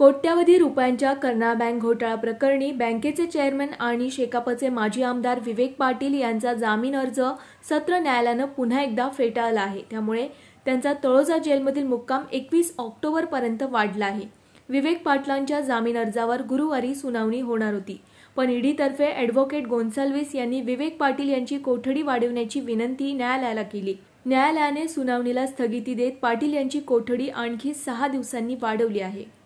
कोट्यवधी रुपयांच्या कर्ना बँक घोटाळा प्रकरणी बँकेचे चेअरमन आणि शेकापचे माजी आमदार विवेक पाटील यांचा जामीन अर्ज सत्र न्यायालयानं पुन्हा एकदा फेटाळला आहे त्यामुळे त्यांचा तळोजा जेलमधील मुक्काम एकवीस पर्यंत वाढला आहे विवेक पाटलांच्या जामीन अर्जावर गुरुवारी सुनावणी होणार होती पण ईडीतर्फे ॲडव्होकेट गोन्साल्विस यांनी विवेक पाटील यांची कोठडी वाढवण्याची विनंती न्यायालयाला केली न्यायालयाने सुनावणीला स्थगिती देत पाटील यांची कोठडी आणखी सहा दिवसांनी वाढवली आहे